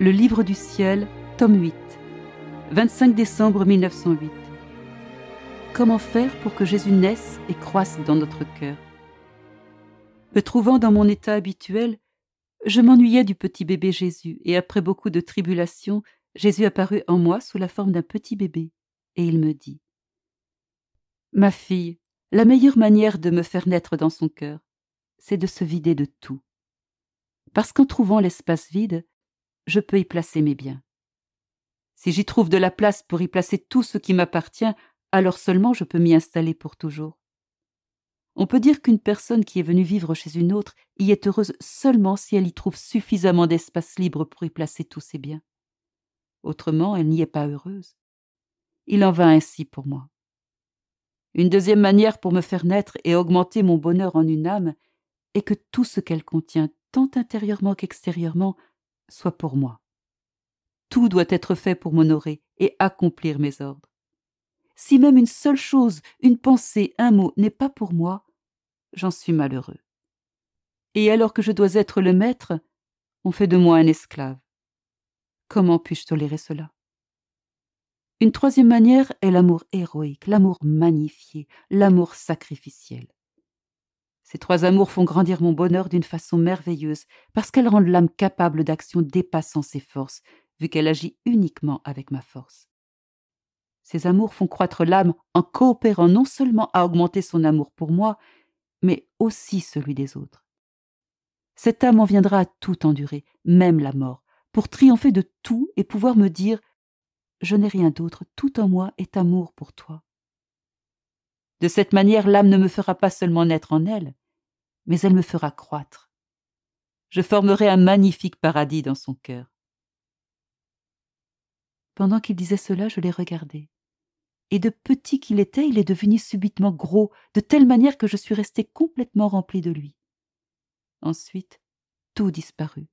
Le Livre du Ciel, tome 8, 25 décembre 1908. Comment faire pour que Jésus naisse et croisse dans notre cœur Me trouvant dans mon état habituel, je m'ennuyais du petit bébé Jésus, et après beaucoup de tribulations, Jésus apparut en moi sous la forme d'un petit bébé, et il me dit Ma fille, la meilleure manière de me faire naître dans son cœur, c'est de se vider de tout. Parce qu'en trouvant l'espace vide, je peux y placer mes biens. Si j'y trouve de la place pour y placer tout ce qui m'appartient, alors seulement je peux m'y installer pour toujours. On peut dire qu'une personne qui est venue vivre chez une autre y est heureuse seulement si elle y trouve suffisamment d'espace libre pour y placer tous ses biens. Autrement, elle n'y est pas heureuse. Il en va ainsi pour moi. Une deuxième manière pour me faire naître et augmenter mon bonheur en une âme est que tout ce qu'elle contient, tant intérieurement qu'extérieurement, soit pour moi. Tout doit être fait pour m'honorer et accomplir mes ordres. Si même une seule chose, une pensée, un mot n'est pas pour moi, j'en suis malheureux. Et alors que je dois être le maître, on fait de moi un esclave. Comment puis-je tolérer cela Une troisième manière est l'amour héroïque, l'amour magnifié, l'amour sacrificiel. Ces trois amours font grandir mon bonheur d'une façon merveilleuse, parce qu'elles rendent l'âme capable d'actions dépassant ses forces, vu qu'elle agit uniquement avec ma force. Ces amours font croître l'âme en coopérant non seulement à augmenter son amour pour moi, mais aussi celui des autres. Cette âme en viendra à tout endurer, même la mort, pour triompher de tout et pouvoir me dire Je n'ai rien d'autre, tout en moi est amour pour toi. De cette manière, l'âme ne me fera pas seulement naître en elle, mais elle me fera croître. Je formerai un magnifique paradis dans son cœur. Pendant qu'il disait cela, je l'ai regardé. Et de petit qu'il était, il est devenu subitement gros, de telle manière que je suis restée complètement remplie de lui. Ensuite, tout disparut.